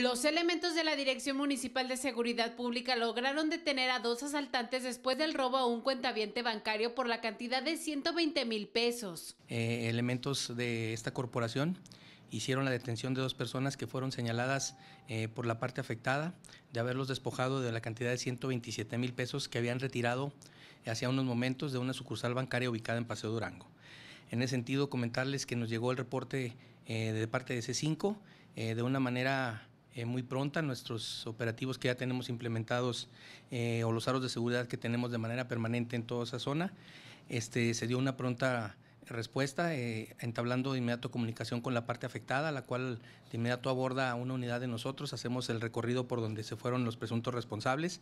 Los elementos de la Dirección Municipal de Seguridad Pública lograron detener a dos asaltantes después del robo a un cuentaviente bancario por la cantidad de 120 mil pesos. Eh, elementos de esta corporación hicieron la detención de dos personas que fueron señaladas eh, por la parte afectada de haberlos despojado de la cantidad de 127 mil pesos que habían retirado hacía unos momentos de una sucursal bancaria ubicada en Paseo Durango. En ese sentido, comentarles que nos llegó el reporte eh, de parte de C5 de una manera eh, muy pronta. Nuestros operativos que ya tenemos implementados eh, o los aros de seguridad que tenemos de manera permanente en toda esa zona, este, se dio una pronta respuesta, eh, entablando de inmediato comunicación con la parte afectada, la cual de inmediato aborda una unidad de nosotros, hacemos el recorrido por donde se fueron los presuntos responsables,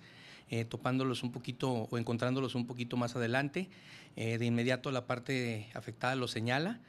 topándolos un poquito o encontrándolos un poquito más adelante. de inmediato la parte afectada lo señala,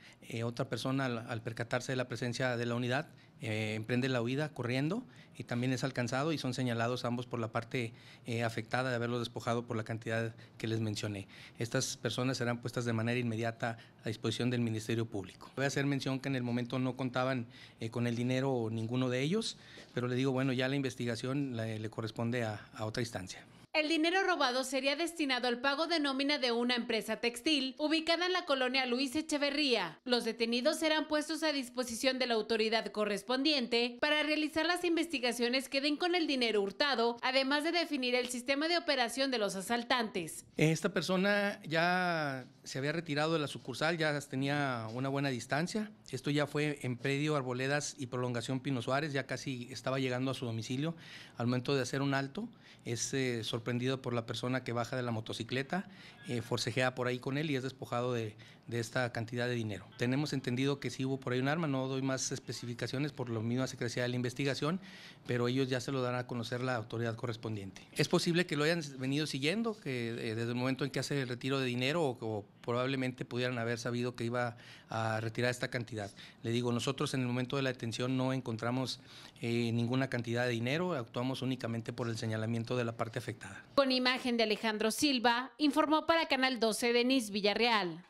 otra persona al percatarse de la presencia de la unidad eh, emprende la huida corriendo y también es alcanzado y son señalados ambos por la parte eh, afectada de haberlo despojado por la cantidad que les mencioné. Estas personas serán puestas de manera inmediata a disposición del Ministerio Público. Voy a hacer mención que en el momento no contaban eh, con el dinero ninguno de ellos, pero le digo, bueno, ya la investigación le, corresponde a otra instancia. El dinero robado sería destinado al pago de nómina de una empresa textil ubicada en la colonia Luis Echeverría. Los detenidos serán puestos a disposición de la autoridad correspondiente para realizar las investigaciones que den con el dinero hurtado, además de definir el sistema de operación de los asaltantes. Esta persona ya se había retirado de la sucursal, ya tenía una buena distancia. Esto ya fue en predio Arboledas y prolongación Pino Suárez, ya casi estaba llegando a su domicilio al momento de hacer un alto. Es eh, sorprendido por la persona que baja de la motocicleta, eh, forcejea por ahí con él y es despojado de, esta cantidad de dinero. Tenemos entendido que sí hubo por ahí un arma, no doy más especificaciones por lo mismo secrecía de la investigación, pero ellos ya se lo darán a conocer la autoridad correspondiente. Es posible que lo hayan venido siguiendo, que eh, desde el momento en que hace el retiro de dinero o, probablemente pudieran haber sabido que iba a retirar esta cantidad. Le digo, nosotros en el momento de la detención no encontramos eh, ninguna cantidad de dinero, actuamos únicamente por el señalamiento de la parte afectada. Con imagen de Alejandro Silva, informó para Canal 12 Denis Villarreal.